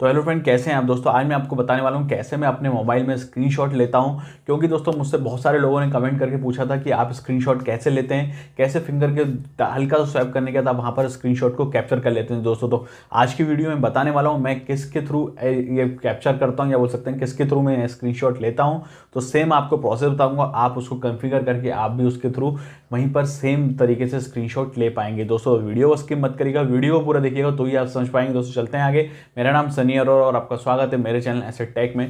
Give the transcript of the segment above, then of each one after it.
तो hello friend कैसे हैं आप दोस्तों आज मैं आपको बताने वाला हूँ कैसे मैं अपने मोबाइल में स्क्रीनशॉट लेता हूँ क्योंकि दोस्तों मुझसे बहुत सारे लोगों ने कमेंट करके पूछा था कि आप स्क्रीनशॉट कैसे लेते हैं कैसे फिंगर के हल्का सा स्वैप करने के बाद आप वहाँ पर स्क्रीनशॉट को कैप्चर कर लेते हैं दोस्तों तो आज की वीडियो में बताने वाला हूँ मैं किसके थ्रू ये कैप्चर करता हूँ या बोल सकते हैं किसके थ्रू मैं स्क्रीन लेता हूँ तो सेम आपको प्रोसेस बताऊँगा आप उसको कन्फिगर करके आप भी उसके थ्रू वहीं पर सेम तरीके से स्क्रीन ले पाएंगे दोस्तों वीडियो स्किप मत करिएगा वीडियो पूरा देखिएगा तो ही आप समझ पाएंगे दोस्तों चलते हैं आगे मेरा नाम सनी मनीयर और आपका स्वागत है मेरे चैनल एसेट टेक में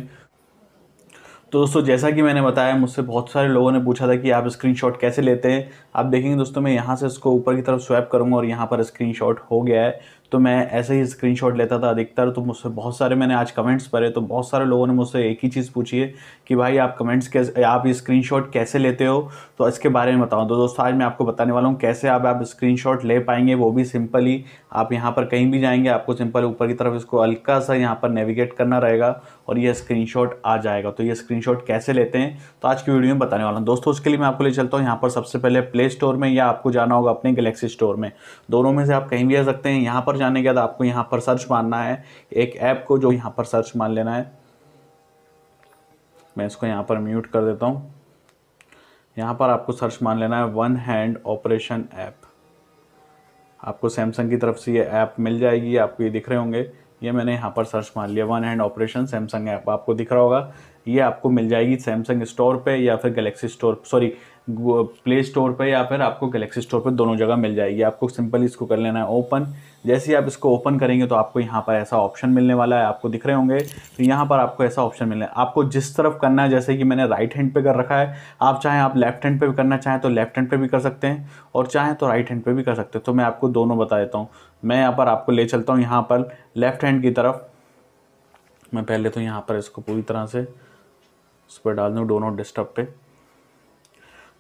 तो दोस्तों जैसा कि मैंने बताया मुझसे बहुत सारे लोगों ने पूछा था कि आप स्क्रीनशॉट कैसे लेते हैं आप देखेंगे दोस्तों मैं यहाँ से इसको ऊपर की तरफ स्वैप करूँगा और यहाँ पर स्क्रीनशॉट हो गया है तो मैं ऐसे ही स्क्रीनशॉट लेता था अधिकतर तो मुझसे बहुत सारे मैंने आज कमेंट्स पढ़े तो बहुत सारे लोगों ने मुझसे एक ही चीज़ पूछी है कि भाई आप कमेंट्स कैसे आप ये स्क्रीनशॉट कैसे लेते हो तो इसके बारे में बताऊँ तो दोस्तों आज मैं आपको बताने वाला हूँ कैसे आप आप स्क्रीन ले पाएंगे वो भी सिंपली आप यहाँ पर कहीं भी जाएंगे आपको सिंपल ऊपर की तरफ इसको हल्का सा यहाँ पर नेविगेट करना रहेगा और ये स्क्रीन आ जाएगा तो ये स्क्रीन कैसे लेते हैं तो आज की वीडियो में बताने वाला हूँ दोस्तों उसके लिए मैं आपको ले चलता हूँ यहाँ पर सबसे पहले प्ले स्टोर में या आपको जाना होगा अपने गलेक्सी स्टोर में दोनों में से आप कहीं भी आ सकते हैं यहाँ पर जाने के बाद आपको यहाँ पर सर्च मारना है एक ऐप को जो यहाँ पर सर्च मान लेना है मैं इसको यहाँ पर म्यूट कर देता हूँ यहाँ पर आपको सर्च मान लेना है वन हैंड ऑपरेशन ऐप आपको सैमसंग की तरफ से ये ऐप मिल जाएगी आपको ये दिख रहे होंगे ये मैंने यहाँ पर सर्च मान लिया one hand operation Samsung app आपको दिख रहा होगा ये आपको मिल जाएगी सैमसंग स्टोर पे या फिर Galaxy store sorry play store पर या फिर आपको गलेक्सी स्टोर पर दोनों जगह मिल जाएगी आपको सिंपली इसको कर लेना है ओपन जैसे ही आप इसको ओपन करेंगे तो आपको यहाँ पर ऐसा ऑप्शन मिलने वाला है आपको दिख रहे होंगे तो यहाँ पर आपको ऐसा ऑप्शन मिलना है आपको जिस तरफ करना है जैसे कि मैंने राइट हैंड पे कर रखा है आप चाहें आप लेफ्ट हैंड पे भी करना चाहें तो लेफ्ट हैंड पे भी कर सकते हैं और चाहें तो राइट हैंड पे भी कर सकते हैं तो मैं आपको दोनों बता देता हूँ मैं यहाँ पर आपको ले चलता हूँ यहाँ पर लेफ्ट हैंड की तरफ मैं पहले तो यहाँ पर इसको पूरी तरह से उस पर डाल दूँ डो डिस्टर्ब पे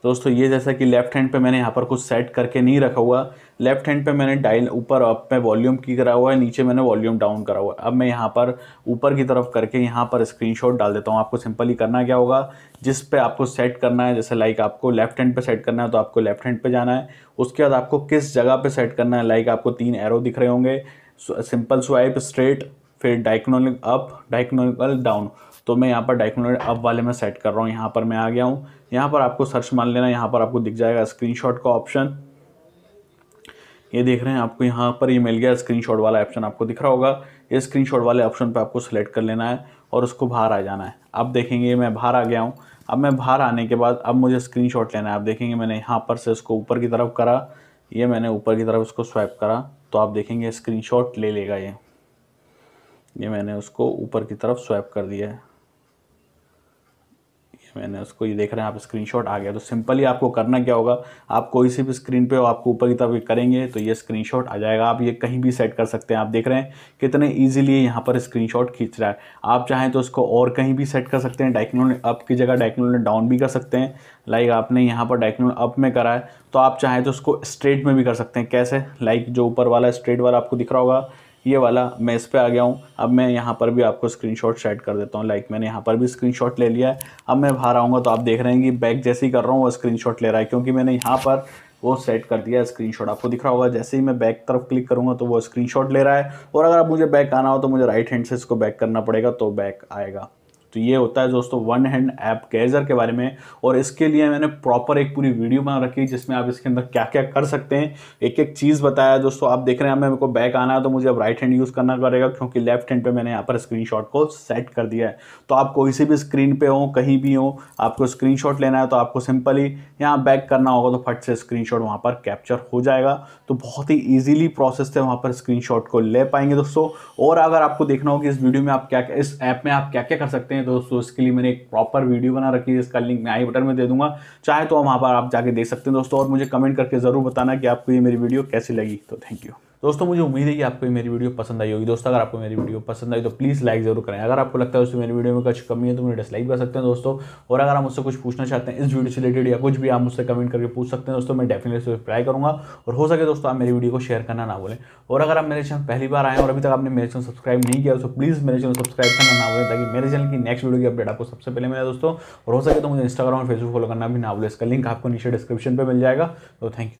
दोस्तों ये जैसा कि लेफ्ट हैंड पे मैंने यहाँ पर कुछ सेट करके नहीं रखा हुआ लेफ्ट हैंड पे मैंने डायल ऊपर अप में वॉल्यूम की करा हुआ है नीचे मैंने वॉल्यूम डाउन करा हुआ है अब मैं यहाँ पर ऊपर की तरफ करके यहाँ पर स्क्रीनशॉट डाल देता हूँ आपको सिंपली करना क्या होगा जिस पे आपको सेट करना है जैसे लाइक आपको लेफ्ट हैंड पे सेट करना है तो आपको लेफ्ट हैंड पे जाना है उसके बाद आपको किस जगह पर सेट करना है लाइक आपको तीन एरो दिख रहे होंगे सिंपल स्वाइप स्ट्रेट फिर डाइक्नोलिक अप डाइक्नोलिकल डाउन तो मैं यहाँ पर डाइकोनोइड अप वाले में सेट कर रहा हूँ यहाँ पर मैं आ गया हूँ यहाँ पर आपको सर्च मान लेना यहाँ पर आपको दिख जाएगा स्क्रीनशॉट का ऑप्शन ये देख रहे हैं आपको यहाँ पर ये मिल गया स्क्रीनशॉट वाला ऑप्शन आपको दिख रहा होगा ये स्क्रीनशॉट वाले ऑप्शन पर आपको सेलेक्ट कर लेना है और उसको बाहर आ जाना है अब देखेंगे मैं बाहर आ गया हूँ अब मैं बाहर आने के बाद अब मुझे स्क्रीनशॉट लेना है आप देखेंगे मैंने यहाँ पर से इसको ऊपर की तरफ करा ये मैंने ऊपर की तरफ इसको स्वाइप करा तो आप देखेंगे स्क्रीनशॉट ले लेगा ये ये मैंने उसको ऊपर की तरफ स्वाइप कर दिया है मैंने उसको ये देख रहे हैं आप स्क्रीनशॉट आ गया तो सिंपली आपको करना क्या होगा आप कोई सी भी स्क्रीन पे हो आपको ऊपर की तरफ करेंगे तो ये स्क्रीनशॉट आ जाएगा आप ये कहीं भी सेट कर सकते हैं आप देख रहे हैं कितने ईजिली यहाँ पर स्क्रीनशॉट खींच रहा है आप चाहें तो उसको और कहीं भी सेट कर सकते हैं डाइकनो अप की जगह डाइकनो डाउन भी कर सकते हैं लाइक आपने यहाँ पर डाइकनो अप में करा है तो आप चाहें तो उसको स्ट्रेट में भी कर सकते हैं कैसे लाइक जो ऊपर वाला स्ट्रेट वाला आपको दिख रहा होगा ये वाला मैं इस पर आ गया हूँ अब मैं यहाँ पर भी आपको स्क्रीनशॉट सेट कर देता हूँ लाइक मैंने यहाँ पर भी स्क्रीनशॉट ले लिया है अब मैं बाहर आऊँगा तो आप देख रहे हैं कि बैक जैसे ही कर रहा हूँ वो स्क्रीनशॉट ले रहा है क्योंकि मैंने यहाँ पर वो सेट कर दिया स्क्रीनशॉट आपको दिख रहा होगा जैसे ही मैं बैक तरफ क्लिक करूँगा तो वो स्क्रीनशॉट ले रहा है और अगर आप मुझे बैक आना हो तो मुझे राइट हैंड से इसको बैक करना पड़ेगा तो बैक आएगा तो ये होता है दोस्तों वन हैंड ऐप गेजर के बारे में और इसके लिए मैंने प्रॉपर एक पूरी वीडियो बना रखी जिसमें आप इसके अंदर क्या क्या कर सकते हैं एक एक चीज़ बताया दोस्तों आप देख रहे हैं मेरे को बैक आना है तो मुझे अब राइट हैंड यूज़ करना पड़ेगा क्योंकि लेफ्ट हैंड पर मैंने यहाँ पर स्क्रीन को सेट कर दिया है तो आप कोई सी भी स्क्रीन पर हो कहीं भी हो आपको स्क्रीन लेना है तो आपको सिंपली यहाँ बैक करना होगा तो फट से स्क्रीन शॉट वहाँ पर कैप्चर हो जाएगा तो बहुत ही ईजिली प्रोसेस है वहाँ पर स्क्रीन को ले पाएंगे दोस्तों और अगर आपको देखना हो कि इस वीडियो में आप क्या इस ऐप में आप क्या क्या कर सकते हैं हैं दोस्तों इसके लिए मैंने एक प्रॉपर वीडियो बना रखी है इसका लिंक मैं आई बटन में दे दूंगा चाहे तो वहाँ पर आप जाके देख सकते हैं दोस्तों और मुझे कमेंट करके ज़रूर बताना कि आपको ये मेरी वीडियो कैसी लगी तो थैंक यू दोस्तों मुझे उम्मीद है कि आपको मेरी वीडियो पसंद आई होगी दोस्तों अगर आपको मेरी वीडियो पसंद आई तो प्लीज़ लाइक जरूर करें अगर आपको लगता है उससे मेरी वीडियो में कुछ कमी है तो मुझे डिसलाइक कर सकते हैं दोस्तों और अगर आप मुझसे कुछ पूछना चाहते हैं इस वीडियो से रिलेटेड या कुछ भी आप मुझसे कमेंट करके पूछ सकते हैं दोस्तों मैं डेफिनेटली ट्राई करूँगा और हो सके दोस्तों आप मेरी वीडियो को शेयर करना ना बोलें और अगर आप मेरे चैनल पहली बार आए और अभी तक आपने मेरे चैनल सब्सक्राइब नहीं किया तो प्लीज़ मेरे चैनल सब्सक्राइब करना ना बोले ताकि मेरे चैनल की नेक्स्ट वीडियो की अपडेट आपको सबसे पहले मिले दोस्तों और हो सके तो मुझे इंस्टाग्राम और फेसबुक फॉलो करना भी ना बोले इसका लिंक आपको नीचे डिस्क्रिप्शन पर मिल जाएगा तो थैंक यू